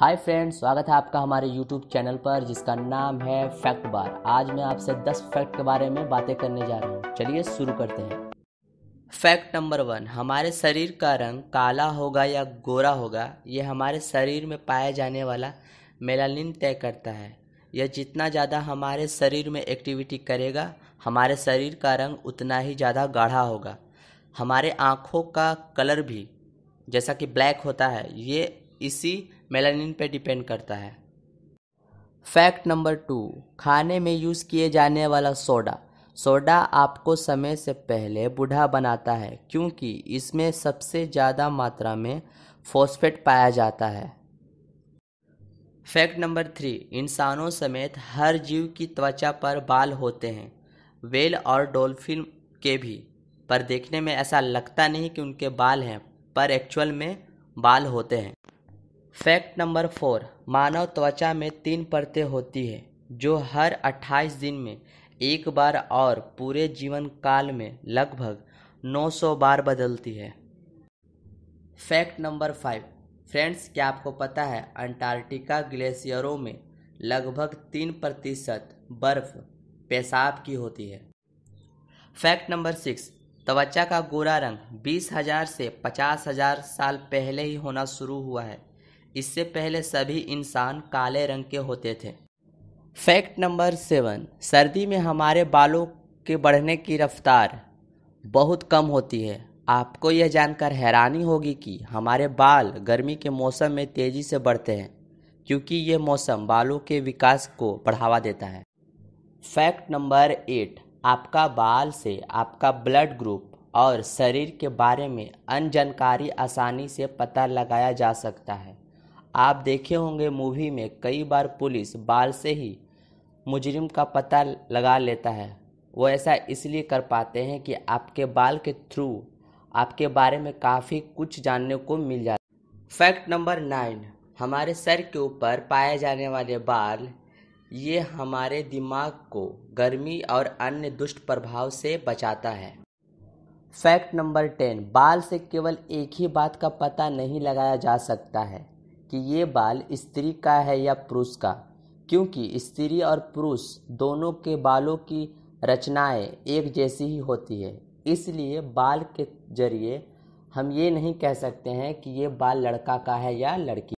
hi friends स्वागत है आपका हमारे यूट्यूब चैनल पर जिसका नाम है फैक्ट बार आज मैं आपसे 10 फैक्ट के बारे में बातें करने जा रहा हूँ चलिए शुरू करते हैं फैक्ट नंबर वन हमारे शरीर का रंग काला होगा या गोरा होगा यह हमारे शरीर में पाया जाने वाला मेलानिन तय करता है यह जितना ज़्यादा हमारे शरीर में एक्टिविटी करेगा हमारे शरीर का रंग उतना ही ज़्यादा गाढ़ा होगा हमारे आँखों का कलर भी जैसा कि ब्लैक होता है ये इसी मेलानिन पे डिपेंड करता है फैक्ट नंबर टू खाने में यूज़ किए जाने वाला सोडा सोडा आपको समय से पहले बूढ़ा बनाता है क्योंकि इसमें सबसे ज़्यादा मात्रा में फॉस्फेट पाया जाता है फैक्ट नंबर थ्री इंसानों समेत हर जीव की त्वचा पर बाल होते हैं वेल और डॉल्फिन के भी पर देखने में ऐसा लगता नहीं कि उनके बाल हैं पर एक्चुअल में बाल होते हैं फैक्ट नंबर फोर मानव त्वचा में तीन परतें होती है जो हर 28 दिन में एक बार और पूरे जीवन काल में लगभग 900 बार बदलती है फैक्ट नंबर फाइव फ्रेंड्स क्या आपको पता है अंटार्कटिका ग्लेशियरों में लगभग तीन प्रतिशत बर्फ पेशाब की होती है फैक्ट नंबर सिक्स त्वचा का गोरा रंग बीस हजार से पचास हजार साल पहले ही होना शुरू हुआ है इससे पहले सभी इंसान काले रंग के होते थे फैक्ट नंबर सेवन सर्दी में हमारे बालों के बढ़ने की रफ्तार बहुत कम होती है आपको यह जानकर हैरानी होगी कि हमारे बाल गर्मी के मौसम में तेज़ी से बढ़ते हैं क्योंकि ये मौसम बालों के विकास को बढ़ावा देता है फैक्ट नंबर एट आपका बाल से आपका ब्लड ग्रुप और शरीर के बारे में अन जानकारी आसानी से पता लगाया जा सकता है आप देखे होंगे मूवी में कई बार पुलिस बाल से ही मुजरिम का पता लगा लेता है वो ऐसा इसलिए कर पाते हैं कि आपके बाल के थ्रू आपके बारे में काफ़ी कुछ जानने को मिल जाता है फैक्ट नंबर नाइन हमारे सर के ऊपर पाए जाने वाले बाल ये हमारे दिमाग को गर्मी और अन्य दुष्ट प्रभाव से बचाता है फैक्ट नंबर टेन बाल से केवल एक ही बात का पता नहीं लगाया जा सकता है कि ये बाल स्त्री का है या पुरुष का क्योंकि स्त्री और पुरुष दोनों के बालों की रचनाएं एक जैसी ही होती है इसलिए बाल के जरिए हम ये नहीं कह सकते हैं कि ये बाल लड़का का है या लड़की